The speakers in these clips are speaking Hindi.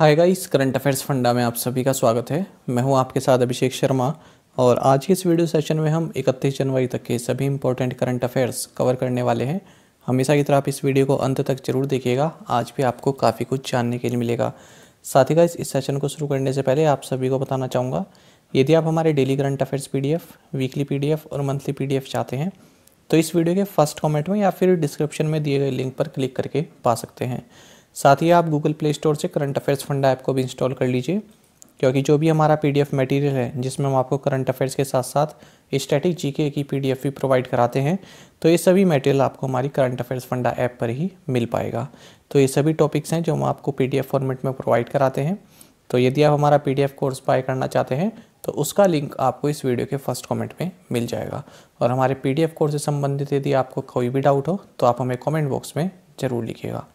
Hi guys current affairs funda में आप सभी का स्वागत है मैं हूं आपके साथ अभिषेक शर्मा और आज के इस वीडियो सेशन में हम 31 जनवरी तक के सभी इंपॉर्टेंट करंट अफेयर्स कवर करने वाले हैं हमेशा की तरह आप इस वीडियो को अंत तक जरूर देखिएगा आज भी आपको काफ़ी कुछ जानने के लिए मिलेगा साथ ही गाइस इस सेशन को शुरू करने से पहले आप सभी को बताना चाहूँगा यदि आप हमारे daily current affairs P weekly P और मंथली पी चाहते हैं तो इस वीडियो के फर्स्ट कॉमेंट में या फिर डिस्क्रिप्शन में दिए गए लिंक पर क्लिक करके पा सकते हैं साथ ही आप गूगल प्ले स्टोर से करंट अफेयर्स फंड ऐप को भी इंस्टॉल कर लीजिए क्योंकि जो भी हमारा पी मटेरियल है जिसमें हम आपको करंट अफेयर्स के साथ साथ स्टैटिक जी की पी भी प्रोवाइड कराते हैं तो ये सभी मटेरियल आपको हमारी करंट अफेयर्स फंडा ऐप पर ही मिल पाएगा तो ये सभी टॉपिक्स हैं जो हम आपको पी फॉर्मेट में प्रोवाइड कराते हैं तो यदि आप हमारा पी कोर्स बाय करना चाहते हैं तो उसका लिंक आपको इस वीडियो के फर्स्ट कॉमेंट में मिल जाएगा और हमारे पी कोर्स से संबंधित यदि आपको कोई भी डाउट हो तो आप हमें कॉमेंट बॉक्स में ज़रूर लिखिएगा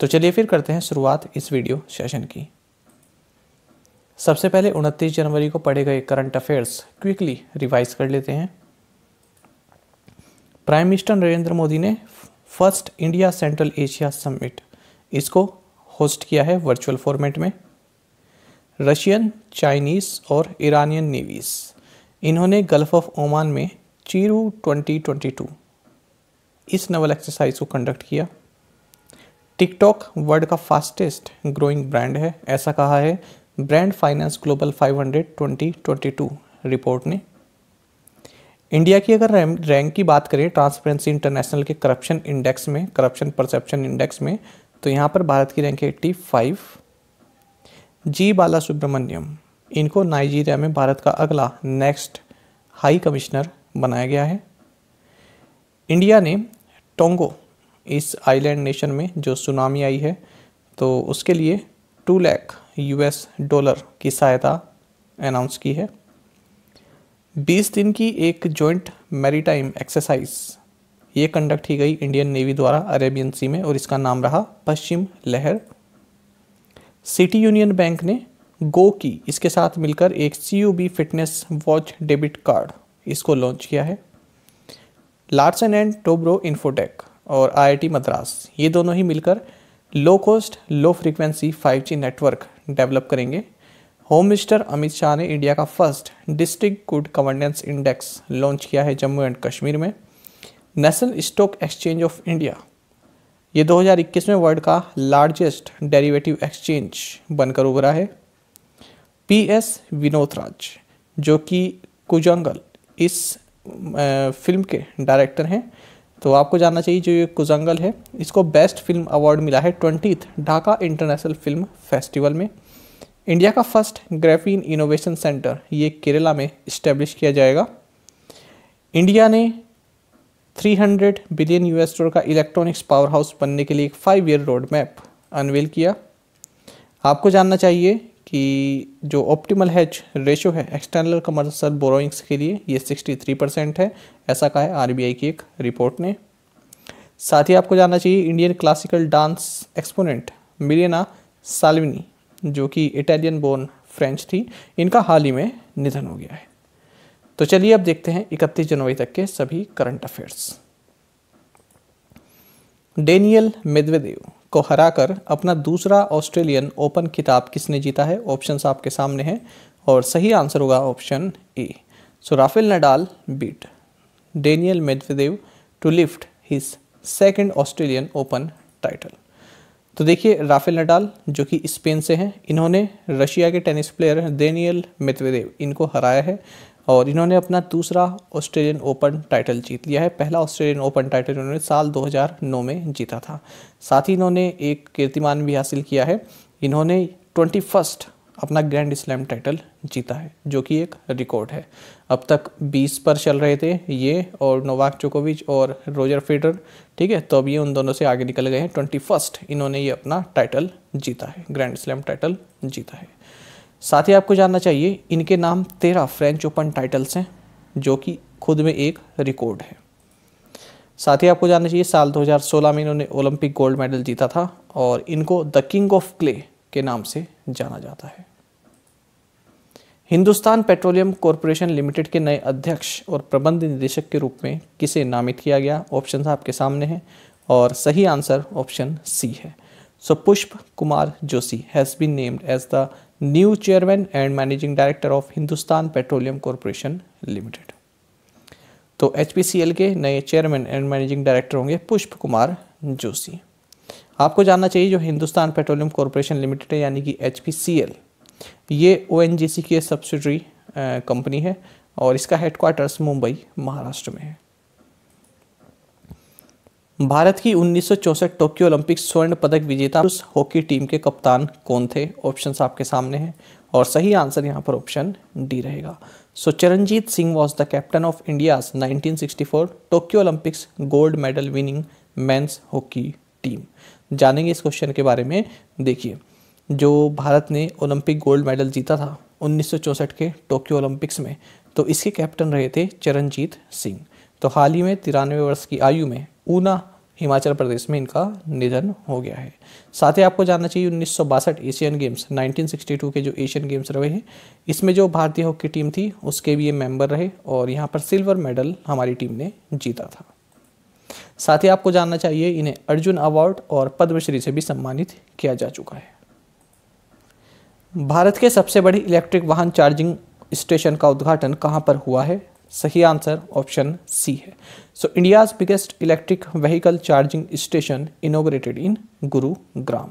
तो चलिए फिर करते हैं शुरुआत इस वीडियो सेशन की सबसे पहले 29 जनवरी को पढ़े गए करंट अफेयर्स क्विकली रिवाइज कर लेते हैं प्राइम मिनिस्टर नरेंद्र मोदी ने first India central Asia summit इसको होस्ट किया है वर्चुअल फॉर्मेट में रशियन चाइनीज़ और ईरानियन नेवीज़ इन्होंने गल्फ ऑफ ओमान में चीरू 2022 इस नवल एक्सरसाइज को कंडक्ट किया टिकटॉक वर्ल्ड का फास्टेस्ट ग्रोइंग ब्रांड है ऐसा कहा है ब्रांड फाइनेंस ग्लोबल 500 2022 रिपोर्ट ने इंडिया की अगर रैंक की बात करें ट्रांसपेरेंसी इंटरनेशनल के करप्शन इंडेक्स में करप्शन परसेप्शन इंडेक्स में तो यहाँ पर भारत की rank eighty five G Bala Subramaniam इनको नाइजीरिया में भारत का अगला नेक्स्ट हाई कमिश्नर बनाया गया है इंडिया ने टोंगो इस आइलैंड नेशन में जो सुनामी आई है तो उसके लिए टू लैख यूएस डॉलर की सहायता अनाउंस की है 20 दिन की एक जॉइंट मैरीटाइम एक्सरसाइज ये कंडक्ट की गई इंडियन नेवी द्वारा अरेबियन सी में और इसका नाम रहा पश्चिम लहर सिटी यूनियन बैंक ने गो की इसके साथ मिलकर एक सी फिटनेस वॉच डेबिट कार्ड इसको लॉन्च किया है लार्सन एंड टोब्रो इन्फोटेक और आईआईटी मद्रास ये दोनों ही मिलकर low cost low frequency 5G network develop करेंगे होम मिनिस्टर अमित शाह ने इंडिया का first district good governance index launch किया है जम्मू एंड कश्मीर में National Stock Exchange of India ये 2021 में वर्ल्ड का लार्जेस्ट डेरिवेटिव एक्सचेंज बनकर उभरा है पी एस विनोद राज जो कि कुजंगल इस फिल्म के डायरेक्टर हैं तो आपको जानना चाहिए जो ये कुजंगल है इसको बेस्ट फिल्म अवार्ड मिला है twenty Dhaka international film festival में इंडिया का फर्स्ट ग्रेफीन इनोवेशन सेंटर ये केरला में इस्टेब्लिश किया जाएगा इंडिया ने 300 बिलियन यूएस डॉलर का इलेक्ट्रॉनिक्स पावर हाउस बनने के लिए एक five year road map unveil किया आपको जानना चाहिए कि जो ऑप्टिमल हैच रेशो है एक्सटर्नल कमर्शल बोरोइंग्स के लिए ये 63 परसेंट है ऐसा कहा है आरबीआई की एक रिपोर्ट ने साथ ही आपको जानना चाहिए Indian classical dance exponent Milena Salvini जो कि इटालियन बोर्न फ्रेंच थी इनका हाल ही में निधन हो गया है तो चलिए अब देखते हैं इकतीस जनवरी तक के सभी करंट अफेयर्स डेनियल मेदवेदेव को हराकर अपना दूसरा ऑस्ट्रेलियन ओपन खिताब किसने जीता है ऑप्शन आपके सामने हैं और सही आंसर होगा option A so Rafael Nadal beat Daniil Medvedev to lift his second Australian Open title तो देखिए राफेल नडाल जो कि स्पेन से हैं इन्होंने रशिया के टेनिस प्लेयर डेनियल मेदवेदेव इनको हराया है और इन्होंने अपना दूसरा ऑस्ट्रेलियन ओपन टाइटल जीत लिया है पहला ऑस्ट्रेलियन ओपन टाइटल इन्होंने साल 2009 में जीता था साथ ही इन्होंने एक कीर्तिमान भी हासिल किया है इन्होंने ट्वेंटी फर्स्ट अपना ग्रैंड स्लैम टाइटल जीता है जो कि एक रिकॉर्ड है अब तक 20 पर चल रहे थे ये और नोवाक जोकोविच और रोजर फेडर ठीक है तो अब ये उन दोनों से आगे निकल गए हैं ट्वेंटी फर्स्ट इन्होंने ये अपना टाइटल जीता है ग्रैंड स्लैम टाइटल जीता है साथ ही आपको जानना चाहिए इनके नाम तेरह फ्रेंच ओपन टाइटल्स हैं जो कि खुद में एक रिकॉर्ड है साथ ही आपको जानना चाहिए साल 2016 में इन्होंने ओलंपिक गोल्ड मेडल जीता था और इनको द किंग ऑफ क्ले के नाम से जाना जाता है हिंदुस्तान पेट्रोलियम कॉरपोरेशन लिमिटेड के नए अध्यक्ष और प्रबंध निदेशक के रूप में किसे नामित किया गया ऑप्शन आपके सामने हैं और सही आंसर ऑप्शन सी है so Pushp Kumar Joshi has been named as the new chairman and managing director of Hindustan Petroleum Corporation Limited तो एच के नए चेयरमैन एंड मैनेजिंग डायरेक्टर होंगे पुष्प कुमार जोशी आपको जानना चाहिए जो हिंदुस्तान पेट्रोलियम कॉरपोरेशन लिमिटेड है यानी कि एच ये ओ की सब्सिडरी कंपनी है और इसका हेडक्वार्टर्स मुंबई महाराष्ट्र में है भारत की उन्नीस टोक्यो ओलंपिक स्वर्ण पदक विजेता उस हॉकी टीम के कप्तान कौन थे ऑप्शन आपके सामने हैं और सही आंसर यहाँ पर ऑप्शन डी रहेगा so Charanjit Singh was the captain of India 1964 Tokyo Olympics gold medal winning men's hockey team जानेंगे इस क्वेश्चन के बारे में देखिए जो भारत ने ओलंपिक गोल्ड मेडल जीता था उन्नीस के टोक्यो ओलंपिक्स में तो इसके कैप्टन रहे थे चरणजीत सिंह तो हाल ही में तिरानवे वर्ष की आयु में ऊना हिमाचल प्रदेश में इनका निधन हो गया है साथ ही आपको जानना चाहिए उन्नीस एशियन गेम्स 1962 के जो एशियन गेम्स रहे हैं इसमें जो भारतीय हॉकी टीम थी उसके भी ये मेंबर रहे और यहाँ पर सिल्वर मेडल हमारी टीम ने जीता था साथ ही आपको जानना चाहिए इन्हें अर्जुन अवार्ड और पद्मश्री से भी सम्मानित किया जा चुका है भारत के सबसे बड़ी इलेक्ट्रिक वाहन चार्जिंग स्टेशन का उद्घाटन कहाँ पर हुआ है सही आंसर ऑप्शन सी है so India's biggest electric vehicle charging station inaugurated in Gurugram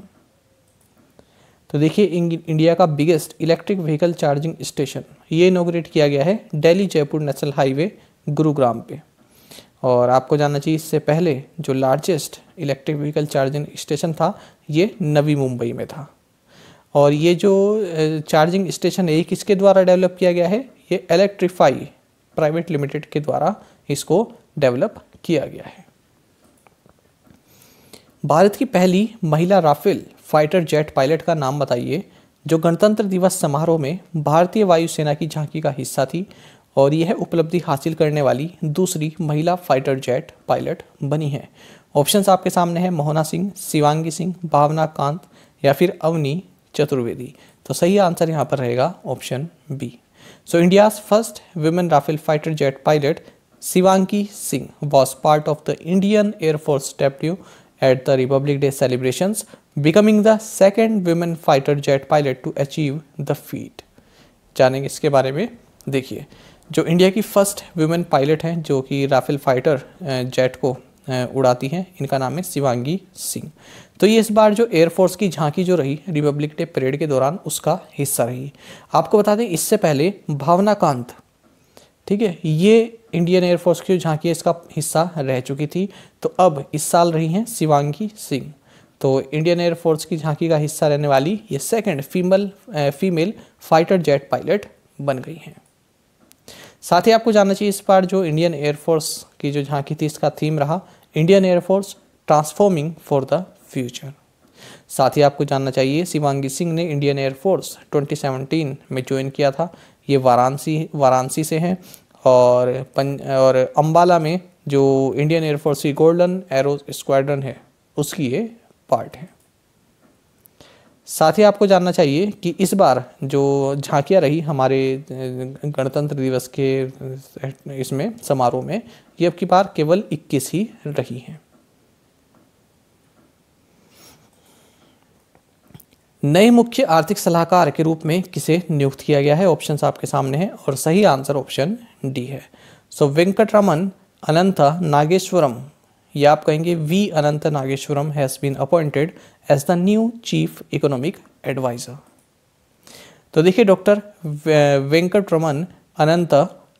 तो देखिए इंडिया का biggest electric vehicle charging station ये इनोग्रेट किया गया है दिल्ली जयपुर नेशनल हाईवे गुरुग्राम पे और आपको जानना चाहिए इससे पहले जो largest electric vehicle charging station था ये नवी मुंबई में था और ये जो चार्जिंग स्टेशन है ये किसके द्वारा डेवलप किया गया है ये इलेक्ट्रीफाई प्राइवेट लिमिटेड के द्वारा इसको डेवलप किया गया है भारत की पहली महिला राफेल फाइटर जेट पायलट का नाम बताइए जो गणतंत्र दिवस समारोह में भारतीय वायुसेना की झांकी का हिस्सा थी और यह उपलब्धि हासिल करने वाली दूसरी महिला फाइटर जेट पायलट बनी है ऑप्शंस आपके सामने हैं मोहना सिंह शिवांगी सिंह भावना कांत या फिर अवनी चतुर्वेदी तो सही आंसर यहाँ पर रहेगा option B So India's first women Rafale fighter jet pilot Sivangi Singh was part of the Indian Air Force debut at the Republic Day celebrations, becoming the second women fighter jet pilot to achieve the feat. जानेंगे इसके बारे में देखिए जो इंडिया की फर्स्ट वुमेन पायलट हैं जो कि राफेल फाइटर जेट को उड़ाती हैं इनका नाम है शिवांगी सिंह तो ये इस बार जो एयरफोर्स की झांकी जो रही रिपब्लिक डे परेड के दौरान उसका हिस्सा रही आपको बता दें इससे पहले भावना कांत ठीक है ये इंडियन एयरफोर्स की जो झांकी है इसका हिस्सा रह चुकी थी तो अब इस साल रही हैं शिवांगी सिंह तो इंडियन एयरफोर्स की झांकी का हिस्सा रहने वाली ये second female female fighter jet pilot बन गई हैं साथ ही आपको जानना चाहिए इस बार जो इंडियन एयरफोर्स की जो झांकी थी इसका थीम रहा Indian air force transforming for the future साथ ही आपको जानना चाहिए शिवांगी सिंह ने इंडियन एयरफोर्स 2017 में ज्वाइन किया था ये वाराणसी वाराणसी से हैं और पं और अम्बाला में जो इंडियन एयरफोर्स की गोल्डन एरो स्क्वाड्रन है उसकी ये पार्ट है साथ ही आपको जानना चाहिए कि इस बार जो झांकियां रही हमारे गणतंत्र दिवस के इसमें समारोह में ये अब की बार केवल 21 ही रही हैं नए मुख्य आर्थिक सलाहकार के रूप में किसे नियुक्त किया गया है ऑप्शन आपके सामने है और सही आंसर ऑप्शन डी है सो वेंकट रमन अनंत नागेश्वरम या आप कहेंगे V Anantha Nageswaran has been appointed as the new chief economic adviser तो देखिए डॉक्टर वेंकट रमन अनंत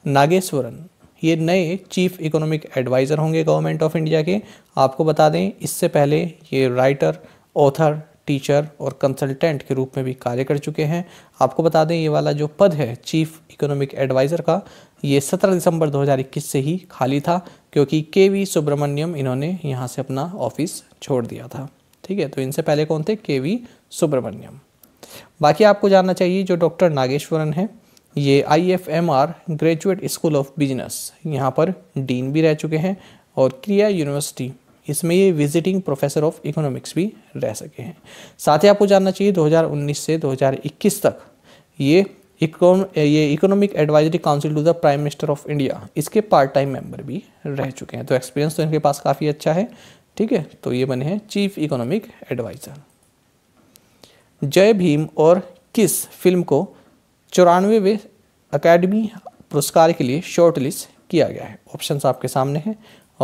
नागेश्वरन ये नए चीफ इकोनॉमिक एडवाइज़र होंगे गवर्नमेंट ऑफ इंडिया के आपको बता दें इससे पहले ये राइटर ऑथर टीचर और कंसल्टेंट के रूप में भी कार्य कर चुके हैं आपको बता दें ये वाला जो पद है चीफ इकोनॉमिक एडवाइज़र का ये 17 दिसंबर 2021 से ही खाली था क्योंकि के वी सुब्रमण्यम इन्होंने यहाँ से अपना ऑफिस छोड़ दिया था ठीक है तो इनसे पहले कौन थे के वी सुब्रमण्यम बाकी आपको जानना चाहिए जो डॉक्टर नागेश्वरन है ये I F M R graduate school of business यहाँ पर डीन भी रह चुके हैं और क्रिया यूनिवर्सिटी इसमें ये विजिटिंग प्रोफेसर ऑफ इकोनॉमिक्स भी रह सके हैं साथ ही आपको जानना चाहिए 2019 से 2021 तक ये ये economic advisory council to the prime minister of India इसके पार्ट टाइम मेंबर भी रह चुके हैं तो एक्सपीरियंस तो इनके पास काफ़ी अच्छा है ठीक है तो ये बने हैं चीफ इकोनॉमिक एडवाइज़र जय भीम और किस फिल्म को चौरानवेवे अकेडमी पुरस्कार के लिए शॉर्टलिस्ट किया गया है ऑप्शन आपके सामने हैं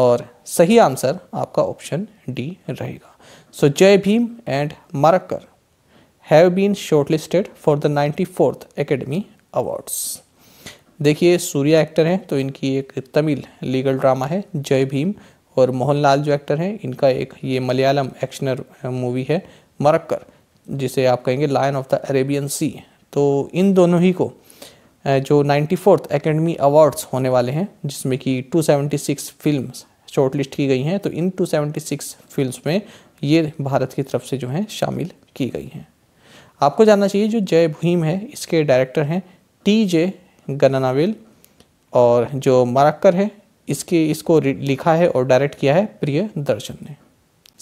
और सही आंसर आपका ऑप्शन डी रहेगा so Jai Bhim and Marakkar have been shortlisted for the ninety fourth Academy Awards देखिए सूर्या एक्टर हैं तो इनकी एक तमिल लीगल ड्रामा है जय भीम और मोहन लाल जो एक्टर हैं इनका एक ये मलयालम एक्शनर मूवी है मरक्कर जिसे आप कहेंगे lion of the Arabian Sea तो इन दोनों ही को जो नाइन्टी फोर्थ एकेडमी अवार्ड्स होने वाले हैं जिसमें कि 276 फिल्म्स शॉर्टलिस्ट की गई हैं तो इन 276 फिल्म्स में ये भारत की तरफ से जो हैं शामिल की गई हैं आपको जानना चाहिए जो जय भीम है इसके डायरेक्टर हैं टी जे गनानावेल और जो मरक्कर है इसके इसको लिखा है और डायरेक्ट किया है प्रिय दर्शन ने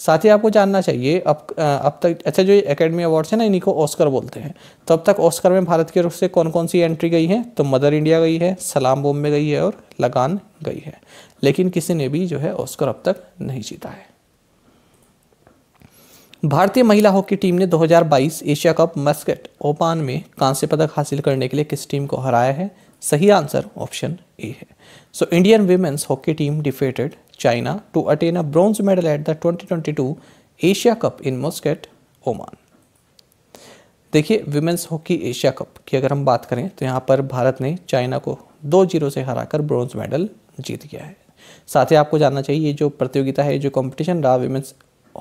साथ ही आपको जानना चाहिए अब अब तक अच्छा जो एकेडमी अवार्ड्स है ना इन्हीं को ऑस्कर बोलते हैं तो अब तक ऑस्कर में भारत की रूप से कौन कौन सी एंट्री गई है तो मदर इंडिया गई है सलाम बॉम्बे गई है और लगान गई है लेकिन किसी ने भी जो है ऑस्कर अब तक नहीं जीता है भारतीय महिला हॉकी टीम ने 2022 एशिया कप मस्कट ओपान में कांस्य पदक हासिल करने के लिए किस टीम को हराया है सही आंसर ऑप्शन ए है so Indian women's hockey team defeated China to attain a bronze medal at the 2022 Asia Cup in Muscat Oman देखिए वीमेंस हॉकी एशिया कप की अगर हम बात करें तो यहाँ पर भारत ने चाइना को दो जीरो से हराकर ब्रॉन्ज मेडल जीत गया है साथ ही आपको जानना चाहिए ये जो प्रतियोगिता है जो कॉम्पिटिशन रहा वीमेंस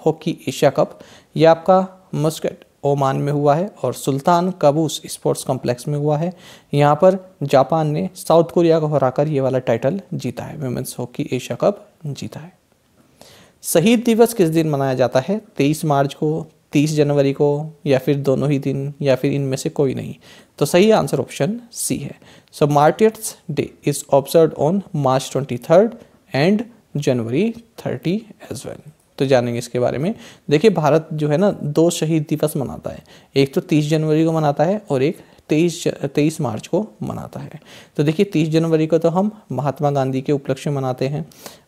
हॉकी एशिया कप ये आपका मस्कट ओमान में हुआ है और सुल्तान कबूस स्पोर्ट्स कॉम्प्लेक्स में हुआ है यहाँ पर जापान ने साउथ कोरिया को हराकर ये वाला टाइटल जीता है वुमेंस हॉकी एशिया कप जीता है शहीद दिवस किस दिन मनाया जाता है तेईस मार्च को तीस जनवरी को या फिर दोनों ही दिन या फिर इनमें से कोई नहीं तो सही आंसर ऑप्शन सी है so martyrs day is observe on March twenty third and January thirty as well तो जानेंगे इसके बारे में देखिए भारत जो है ना दो शहीद दिवस मनाता है एक तो तीस जनवरी को मनाता है और एक तेईस तेईस मार्च को मनाता है तो देखिए तीस जनवरी को तो हम महात्मा गांधी के उपलक्ष्य मनाते हैं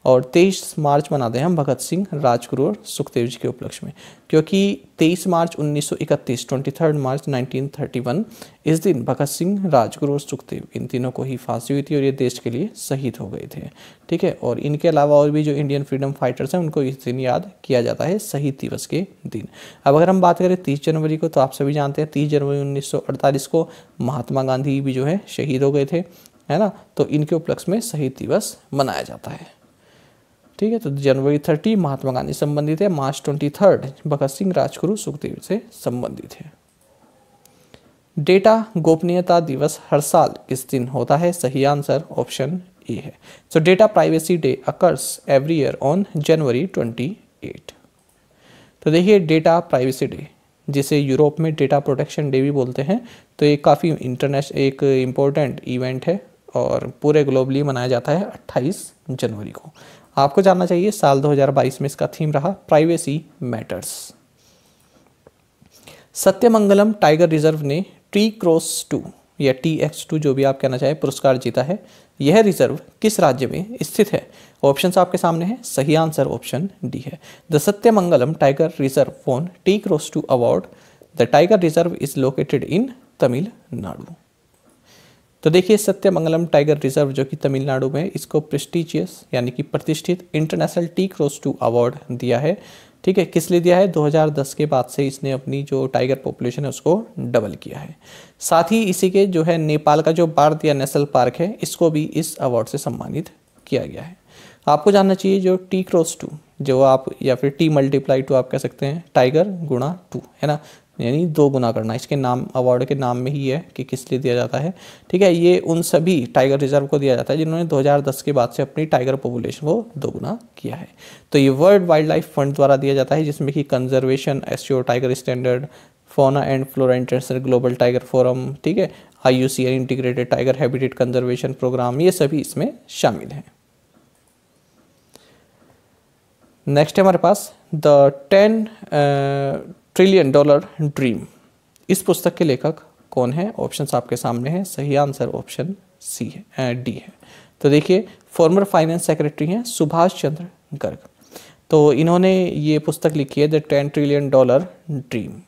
और 23 मार्च मनाते हैं हम भगत सिंह राजगुरु और सुखदेव जी के उपलक्ष्य में क्योंकि 23 मार्च 1931 थर्ड मार्च 1931 इस दिन भगत सिंह राजगुरु और सुखदेव इन तीनों को ही फांसी हुई थी और ये देश के लिए शहीद हो गए थे ठीक है और इनके अलावा और भी जो इंडियन फ्रीडम फाइटर्स हैं उनको इस दिन याद किया जाता है शहीद दिवस के दिन अब अगर हम बात करें तीस जनवरी को तो आप सभी जानते हैं तीस जनवरी उन्नीस को महात्मा गांधी भी जो है शहीद हो गए थे है ना तो इनके उपलक्ष्य में शहीद दिवस मनाया जाता है ठीक है तो जनवरी थर्टी महात्मा गांधी संबंधित है March twenty third Bhagat Singh Rajguru Sukhdev से संबंधित है डेटा गोपनीयता दिवस हर साल किस दिन होता है सही आंसर ऑप्शन ए है so data privacy day occurs every year on January twenty eight तो देखिए डेटा प्राइवेसी डे जिसे यूरोप में डेटा प्रोटेक्शन डे भी बोलते हैं तो ये काफ़ी इंटरनेशनल एक इम्पोर्टेंट इवेंट है और पूरे ग्लोबली मनाया जाता है 28 जनवरी को आपको जानना चाहिए साल 2022 में इसका थीम रहा privacy matters Sathyamangalam tiger reserve ने टी क्रॉस टू या टी एक्स टू जो भी आप कहना चाहें पुरस्कार जीता है यह रिजर्व किस राज्य में स्थित है ऑप्शन आपके सामने हैं सही आंसर ऑप्शन डी है the Sathyamangalam tiger reserve won T cross two award the tiger reserve is located in Tamil Nadu तो देखिए सत्यमंगलम टाइगर रिजर्व जो कि तमिलनाडु में इसको प्रेस्टिजियस यानी कि प्रतिष्ठित international T cross two award दिया है ठीक है किस लिए दिया है 2010 के बाद से इसने अपनी जो टाइगर पॉपुलेशन है उसको डबल किया है साथ ही इसी के जो है नेपाल का जो भारतीय नेशनल पार्क है इसको भी इस अवार्ड से सम्मानित किया गया है आपको जानना चाहिए जो टी क्रॉस टू जो आप या फिर टी मल्टीप्लाई टू आप कह सकते हैं टाइगर गुणा टू है ना यानी दो गुना करना इसके नाम अवार्ड के नाम में ही है कि किस लिए दिया जाता है ठीक है ये उन सभी टाइगर रिजर्व को दिया जाता है जिन्होंने 2010 के बाद से अपनी टाइगर पॉपुलेशन को दोगुना किया है तो ये वर्ल्ड वाइल्ड लाइफ फंड द्वारा दिया जाता है जिसमें कि conservation as tiger standard fauna and flora international global tiger forum ठीक है I U integrated tiger habitat conservation programme ये सभी इसमें शामिल हैं नेक्स्ट है हमारे पास the ten trillion dollar dream इस पुस्तक के लेखक कौन है ऑप्शंस आपके सामने हैं सही आंसर ऑप्शन सी है डी है तो देखिए फॉर्मर फाइनेंस सेक्रेटरी हैं सुभाष चंद्र गर्ग तो इन्होंने ये पुस्तक लिखी है the ten trillion dollar dream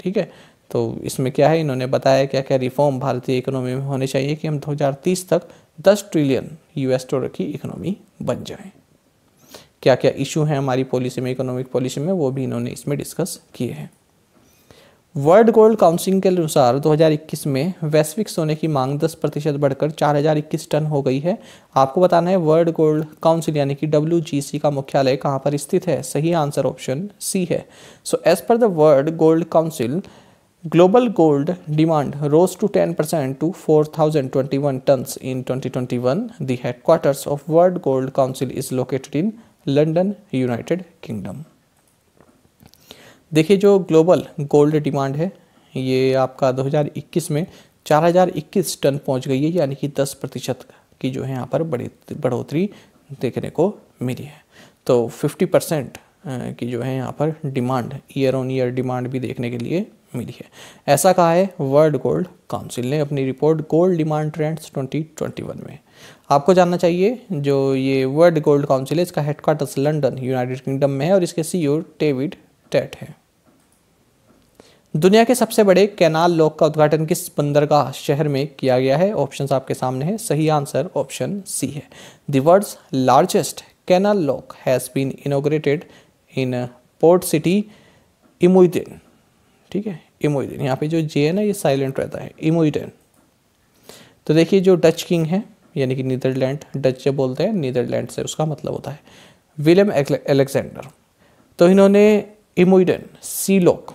ठीक है तो इसमें क्या है इन्होंने बताया क्या क्या रिफॉर्म भारतीय इकोनॉमी में होने चाहिए कि हम 2030 तक 10 ट्रिलियन यूएस डॉलर की इकोनॉमी बन जाएं क्या क्या इशू हैं हमारी पॉलिसी में इकोनॉमिक पॉलिसी में वो भी इन्होंने इसमें डिस्कस किए हैं वर्ल्ड गोल्ड काउंसिल के अनुसार 2021 में वैश्विक सोने की मांग 10 प्रतिशत बढ़कर 4021 टन हो गई है आपको बताना है वर्ल्ड गोल्ड काउंसिल यानी कि डब्ल्यू का मुख्यालय कहाँ पर स्थित है सही आंसर ऑप्शन सी है so as per the World Gold Council global gold demand thousand twenty one ton in twenty twenty one the headquarters of World Gold Council is located in London United Kingdom देखिए जो ग्लोबल गोल्ड डिमांड है ये आपका 2021 में 4021 टन पहुंच गई है यानी कि 10 प्रतिशत की जो है यहाँ पर बड़ी बढ़ोतरी देखने को मिली है तो 50 परसेंट की जो है यहाँ पर demand year on year demand भी देखने के लिए मिली है ऐसा कहा है वर्ल्ड गोल्ड काउंसिल ने अपनी रिपोर्ट गोल्ड डिमांड ट्रेंड्स 2021 में आपको जानना चाहिए जो ये वर्ल्ड गोल्ड काउंसिल है इसका हेडक्वार्टर्स लंदन यूनाइटेड किंगडम में है और इसके सीईओ e डेविड टेट हैं दुनिया के सबसे बड़े कैनाल लॉक का उद्घाटन किस बंदरगाह शहर में किया गया है ऑप्शन आपके सामने है सही आंसर ऑप्शन सी है the world largest canal lock has been inaugurated in port city IJmuiden ठीक है इमोइडन यहाँ पे जो जे है ना ये साइलेंट रहता है इमोइडन तो देखिए जो डच किंग है यानी कि नीदरलैंड डच जब बोलते हैं नीदरलैंड से उसका मतलब होता है विलियम एलेक्जेंडर तो इन्होंने इमोइडन सी लॉक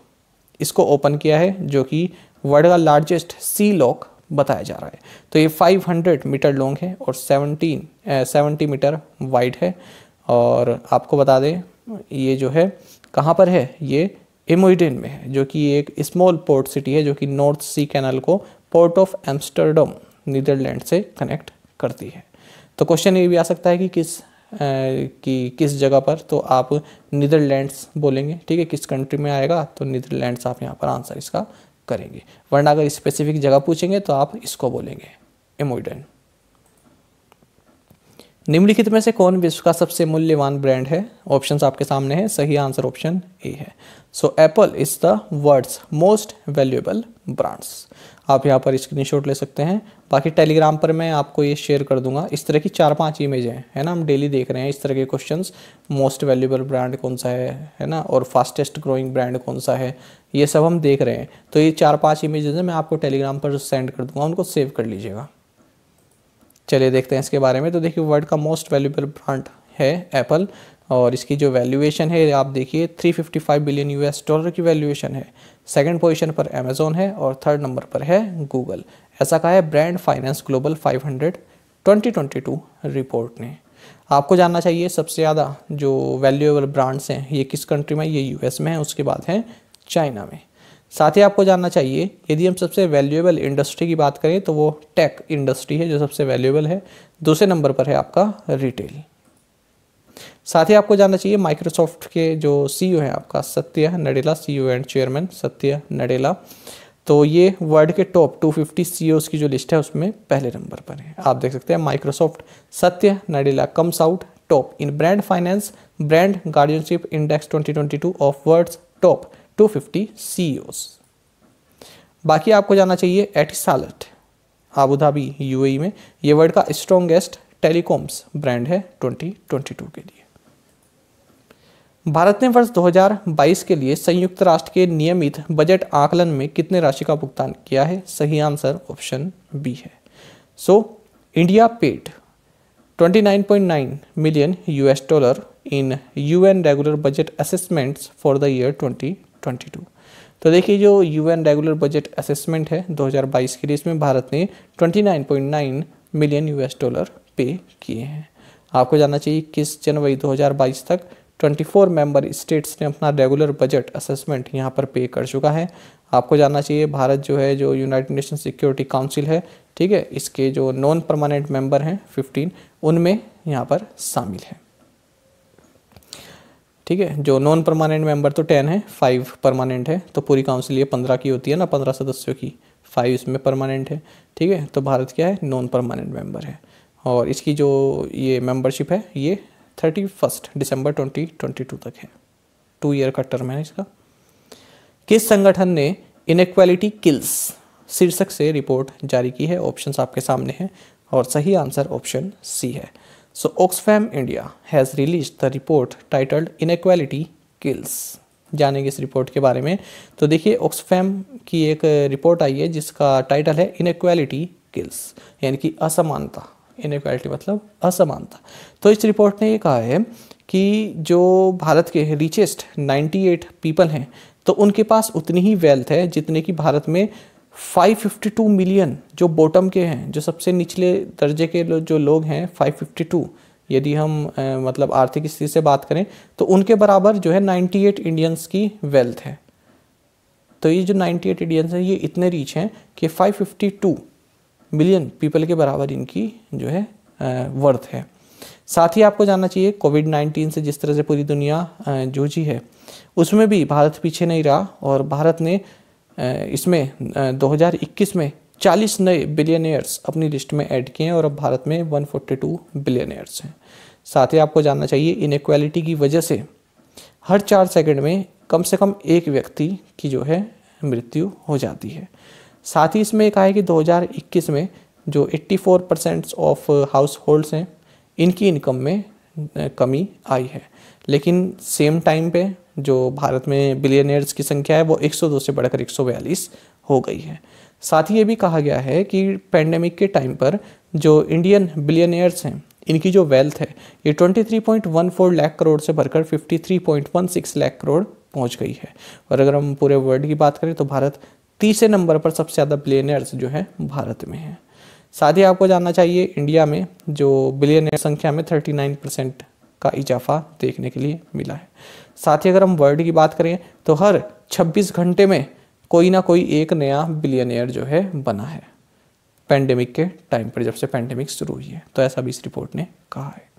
इसको ओपन किया है जो कि वर्ल्ड का लार्जेस्ट सी लॉक बताया जा रहा है तो ये 500 मीटर लॉन्ग है और 17 70 मीटर वाइड है और आपको बता दें ये जो है कहाँ पर है ये इमोइडन में है जो कि एक स्मॉल पोर्ट सिटी है जो कि नॉर्थ सी कैनल को पोर्ट ऑफ एम्स्टर्डम नीदरलैंड से कनेक्ट करती है तो क्वेश्चन ये भी आ सकता है कि किस कि किस जगह पर तो आप नीदरलैंड्स बोलेंगे ठीक है किस कंट्री में आएगा तो नीदरलैंड्स आप यहाँ पर आंसर इसका करेंगे वरना अगर स्पेसिफिक जगह पूछेंगे तो आप इसको बोलेंगे एमोइडन निम्नलिखित में से कौन विश्व का सबसे मूल्यवान ब्रांड है ऑप्शंस आपके सामने हैं सही आंसर ऑप्शन ए है so Apple is the world's most valuable brands आप यहाँ पर स्क्रीन ले सकते हैं बाकी टेलीग्राम पर मैं आपको ये शेयर कर दूंगा इस तरह की चार पांच इमेज हैं है ना हम डेली देख रहे हैं इस तरह के क्वेश्चन मोस्ट वैल्यूबल ब्रांड कौन सा है है ना और फास्टेस्ट ग्रोइंग ब्रांड कौन सा है ये सब हम देख रहे हैं तो ये चार पाँच इमेजेज हैं मैं आपको टेलीग्राम पर सेंड कर दूँगा उनको सेव कर लीजिएगा चलिए देखते हैं इसके बारे में तो देखिए वर्ल्ड का मोस्ट वैल्यूबल ब्रांड है एप्पल और इसकी जो वैल्यूएशन है आप देखिए 355 बिलियन यूएस डॉलर की वैल्यूएशन है सेकंड पोजीशन पर अमेजोन है और थर्ड नंबर पर है गूगल ऐसा कहा है ब्रांड फाइनेंस ग्लोबल 500 2022 रिपोर्ट ने आपको जानना चाहिए सबसे ज़्यादा जो वैल्यूएबल ब्रांड्स हैं ये किस कंट्री में ये यूएस में है उसके बाद हैं चाइना में साथ ही आपको जानना चाहिए यदि हम सबसे वैल्यूएबल इंडस्ट्री की बात करें तो वो टेक इंडस्ट्री है जो सबसे वैल्यूएबल है दूसरे नंबर पर है आपका रिटेल साथ ही आपको जानना चाहिए माइक्रोसॉफ्ट के जो सी e हैं आपका सत्य नडेला सी एंड चेयरमैन सत्य नडेला तो ये वर्ल्ड के टॉप 250 फिफ्टी की जो लिस्ट है उसमें पहले नंबर पर है आप देख सकते हैं Microsoft Satya Nadella comes out top in Brand Finance brand guardianship index 2022 of world's top 250 fifty बाकी आपको जाना चाहिए एटिसालट आबू यू ए में ये वर्ल्ड का स्ट्रॉन्गेस्ट टेलीकॉम्स ब्रांड है 2022 के लिए भारत ने वर्ष 2022 के लिए संयुक्त राष्ट्र के नियमित बजट आकलन में कितने राशि का भुगतान किया है सही आंसर ऑप्शन बी है so India paid 29.9 million US dollar in UN regular budget assessments for the year 2022 तो देखिए जो यूएन रेगुलर बजट असेसमेंट है 2022 के लिए इसमें भारत ने 29.9 मिलियन यूएस डॉलर पे किए हैं आपको जानना चाहिए किस जनवरी 2022 तक 24 मेंबर स्टेट्स ने अपना रेगुलर बजट असेसमेंट यहाँ पर पे कर चुका है आपको जानना चाहिए भारत जो है जो यूनाइटेड नेशन सिक्योरिटी काउंसिल है ठीक है इसके जो नॉन परमानेंट मेंबर हैं 15 उनमें यहाँ पर शामिल है ठीक है जो नॉन परमानेंट मेंबर तो 10 है फाइव परमानेंट है तो पूरी काउंसिल ये 15 की होती है ना 15 सदस्यों की फाइव इसमें परमानेंट है ठीक है तो भारत क्या है नॉन परमानेंट मेंबर है और इसकी जो ये मेंबरशिप है ये thirty first December twenty twenty two तक है टू ईयर का टर्म है इसका किस संगठन ने इनक्वालिटी किल्स शीर्षक से रिपोर्ट जारी की है ऑप्शन आपके सामने हैं और सही आंसर ऑप्शन सी है so Oxfam India has release the report titled inequality kills जानेंगे इस रिपोर्ट के बारे में तो देखिए ऑक्सफैम की एक रिपोर्ट आई है जिसका टाइटल है इनक्वालिटी किल्स यानी कि असमानता इनक्वालिटी मतलब असमानता तो इस रिपोर्ट ने ये कहा है कि जो भारत के रिचेस्ट 98 पीपल हैं तो उनके पास उतनी ही वेल्थ है जितने की भारत में 552 मिलियन जो बॉटम के हैं जो सबसे निचले दर्जे के लो, जो लोग हैं 552 यदि हम ए, मतलब आर्थिक स्थिति से बात करें तो उनके बराबर जो है 98 इंडियंस की वेल्थ है तो ये जो 98 इंडियंस हैं ये इतने रिच हैं कि 552 मिलियन पीपल के बराबर इनकी जो है वर्थ है साथ ही आपको जानना चाहिए कोविड नाइन्टीन से जिस तरह से पूरी दुनिया जूझी है उसमें भी भारत पीछे नहीं रहा और भारत ने इसमें 2021 में 40 नए बिलियनियर्स अपनी लिस्ट में ऐड किए हैं और अब भारत में 142 बिलियनियर्स हैं साथ ही आपको जानना चाहिए इनक्वालिटी की वजह से हर चार सेकंड में कम से कम एक व्यक्ति की जो है मृत्यु हो जाती है साथ ही इसमें कहा है कि 2021 में जो 84 परसेंट ऑफ हाउस होल्ड्स हैं इनकी इनकम में uh, कमी आई है लेकिन सेम टाइम पे जो भारत में बिलियनर्स की संख्या है वो 102 से बढ़कर 142 हो गई है साथ ही ये भी कहा गया है कि पैंडमिक के टाइम पर जो इंडियन बिलियनर्स हैं इनकी जो वेल्थ है ये 23.14 लाख करोड़ से बढ़कर 53.16 लाख करोड़ पहुंच गई है और अगर हम पूरे वर्ल्ड की बात करें तो भारत तीसरे नंबर पर सबसे ज़्यादा बिलियनर्स जो है भारत में हैं साथ ही आपको जानना चाहिए इंडिया में जो बिलियनर संख्या में 39 परसेंट का इजाफा देखने के लिए मिला है साथ ही अगर हम वर्ल्ड की बात करें तो हर 26 घंटे में कोई ना कोई एक नया बिलियनियर जो है बना है पैंडेमिक के टाइम पर जब से पैंडेमिक शुरू हुई है तो ऐसा भी इस रिपोर्ट ने कहा है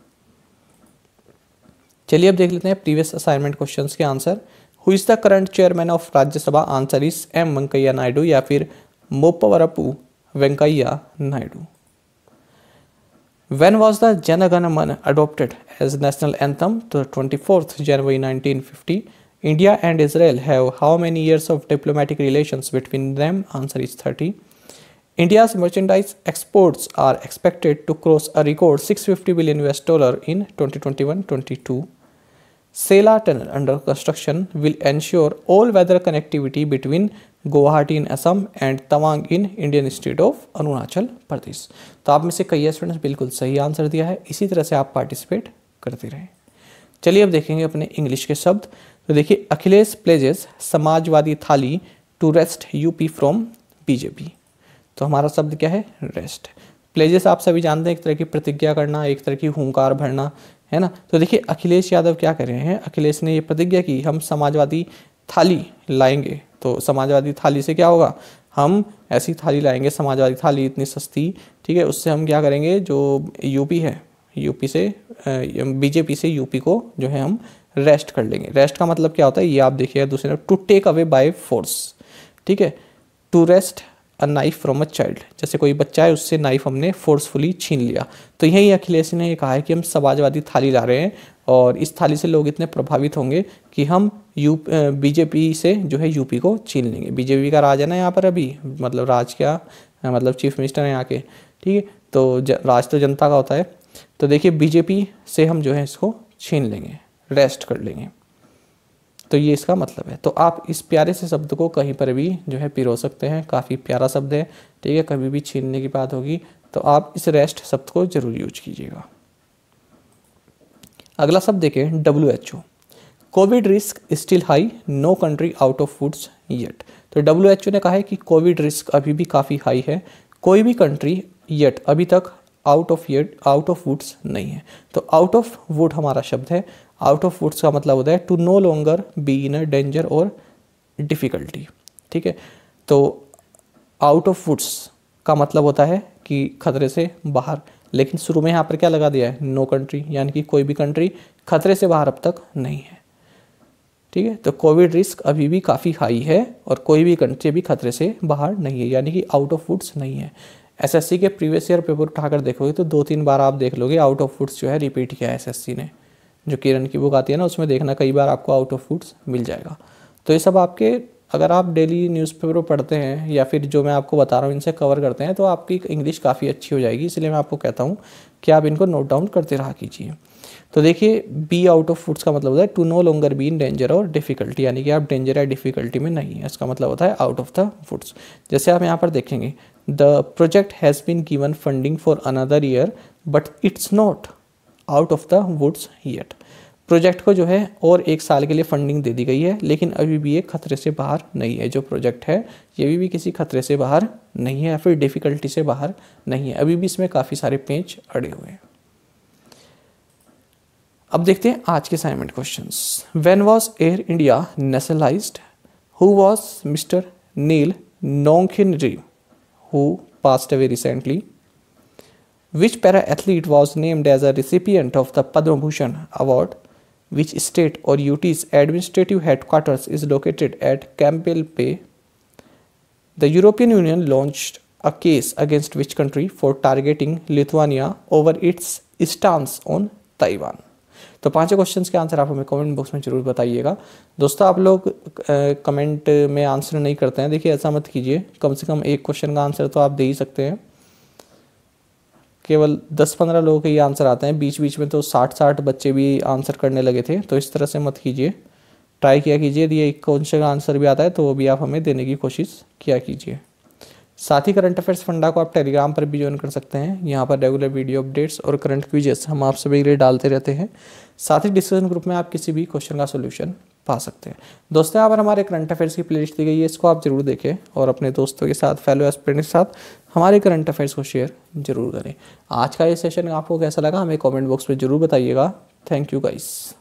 चलिए अब देख लेते हैं प्रीवियस असाइनमेंट क्वेश्चंस के answer who is the current chairman of Rajya Sabha answer is M Venkaiah Naidu या फिर Muppavarapu Venkaiah Naidu when was the Jana Gana Mana adopted as national anthem twenty fourth January nineteen fifty India and Israel have how many years of diplomatic relation between them answer is thirty India's merchandise exports are expected to cross a record six fifty billion US dollar in twenty twenty one twenty two Sela tunnel under construction will ensure all weather connectivity between Guwahati in Assam and Tawang in Indian state of Arunachal Pradesh तो आप में से कई स्टूडेंट्स बिल्कुल सही आंसर दिया है इसी तरह से आप पार्टिसिपेट करते रहें चलिए अब देखेंगे अपने इंग्लिश के शब्द तो देखिए Akhilesh pledges Samajwadi thali to wrest UP from BJP तो हमारा शब्द क्या है रेस्ट प्लेजेस आप सभी जानते हैं एक तरह की प्रतिज्ञा करना एक तरह की हूंकार भरना है ना तो देखिए अखिलेश यादव क्या कर रहे हैं अखिलेश ने ये प्रतिज्ञा की हम समाजवादी थाली लाएंगे तो समाजवादी थाली से क्या होगा हम ऐसी थाली लाएंगे समाजवादी थाली इतनी सस्ती ठीक है उससे हम क्या करेंगे जो यूपी है यूपी से बीजेपी से यूपी को जो है हम रेस्ट कर लेंगे रेस्ट का मतलब क्या होता है ये आप देखिएगा दूसरे to take away by force ठीक है to wrest a knife from a child जैसे कोई बच्चा है उससे नाइफ हमने फोर्सफुली छीन लिया तो यही अखिलेश ने कहा है कि हम समाजवादी थाली ला रहे हैं और इस थाली से लोग इतने प्रभावित होंगे कि हम यू बीजेपी से जो है यूपी को छीन लेंगे बीजेपी का राज है ना यहाँ पर अभी मतलब राज क्या मतलब चीफ मिनिस्टर हैं यहाँ के ठीक है तो ज, राज तो जनता का होता है तो देखिए बीजेपी से हम जो है इसको छीन लेंगे रेस्ट कर लेंगे तो ये इसका मतलब है तो आप इस प्यारे से शब्द को कहीं पर भी जो है पिरो सकते हैं काफ़ी प्यारा शब्द है ठीक है कभी भी छीनने की बात होगी तो आप इस रेस्ट शब्द को जरूर यूज कीजिएगा अगला शब्द देखें W H O COVID risk still high no country out of woods yet तो डब्ल्यू एच ओ ने कहा है कि कोविड रिस्क अभी भी काफ़ी हाई है कोई भी कंट्री येट अभी तक out of yet out of woods नहीं है तो आउट ऑफ वुड हमारा शब्द है आउट ऑफ वुड्स का मतलब होता है to no longer be in a danger और डिफ़िकल्टी ठीक है तो आउट ऑफ वुड्स का मतलब होता है कि खतरे से बाहर लेकिन शुरू में यहाँ पर क्या लगा दिया है नो कंट्री यानी कि कोई भी कंट्री खतरे से बाहर अब तक नहीं है ठीक है तो कोविड रिस्क अभी भी काफ़ी हाई है और कोई भी कंट्री अभी खतरे से बाहर नहीं है यानी कि आउट ऑफ वुड्स नहीं है एसएससी के प्रीवियस ईयर पेपर उठाकर देखोगे तो दो तीन बार आप देख लोगे आउट ऑफ वुड्स जो है रिपीट किया है एस ने जो किरण की बुक आती है ना उसमें देखना कई बार आपको आउट ऑफ फूड्स मिल जाएगा तो ये सब आपके अगर आप डेली न्यूज़पेपर पढ़ते हैं या फिर जो मैं आपको बता रहा हूँ इनसे कवर करते हैं तो आपकी इंग्लिश काफ़ी अच्छी हो जाएगी इसलिए मैं आपको कहता हूँ कि आप इनको नोट डाउन करते रहा कीजिए तो देखिए बी आउट ऑफ फूड्स का मतलब होता है to no longer be in danger और डिफ़िकल्टी यानी कि आप डेंजर या डिफ़िकल्टी में नहीं है इसका मतलब होता है आउट ऑफ द फूड्स जैसे आप यहाँ पर देखेंगे the project has been given funding for another year but it's not out of the woods yet project को जो है और एक साल के लिए फंडिंग दे दी गई है लेकिन अभी भी ये खतरे से बाहर नहीं है जो प्रोजेक्ट है ये अभी भी किसी खतरे से बाहर नहीं है या फिर डिफ़िकल्टी से बाहर नहीं है अभी भी इसमें काफ़ी सारे पेंच अड़े हुए हैं अब देखते हैं आज के assignment question when was Air India nationalise who was mister Neil Nongkynrih who passed away recently Which para athlete was named as a recipient of the Padma Bhushan award? Which state or UT's administrative headquarters is located at Campbell Bay? The European Union launched a case against which country for targeting Lithuania over its stance on Taiwan? तो पांच क्वेश्चंस के आंसर आप हमें कमेंट बॉक्स में जरूर बताइएगा दोस्तों आप लोग कमेंट में आंसर नहीं करते हैं देखिए ऐसा मत कीजिए कम से कम एक क्वेश्चन का आंसर तो आप दे ही सकते हैं केवल 10-15 लोगों के ये आंसर आते हैं बीच बीच में तो 60-60 बच्चे भी आंसर करने लगे थे तो इस तरह से मत कीजिए ट्राई किया कीजिए यदि एक क्वेश्चन का आंसर भी आता है तो वो भी आप हमें देने की कोशिश किया कीजिए साथ ही करंट अफेयर्स फंडा को आप टेलीग्राम पर भी ज्वाइन कर सकते हैं यहाँ पर रेगुलर वीडियो अपडेट्स और करंट क्विजेस हम आप सभी के लिए डालते रहते हैं साथ ही डिस्कशन ग्रुप में आप किसी भी क्वेश्चन का सोल्यूशन पा सकते हैं दोस्तों यहाँ पर हमारे करंट अफेयर्स की प्ले दी गई है इसको आप जरूर देखें और अपने दोस्तों के साथ फैलो एस्पिरेंट के साथ हमारे करंट अफेयर्स को शेयर जरूर करें आज का ये सेशन आपको कैसा लगा हमें कॉमेंट बॉक्स में ज़रूर बताइएगा थैंक यू गाइस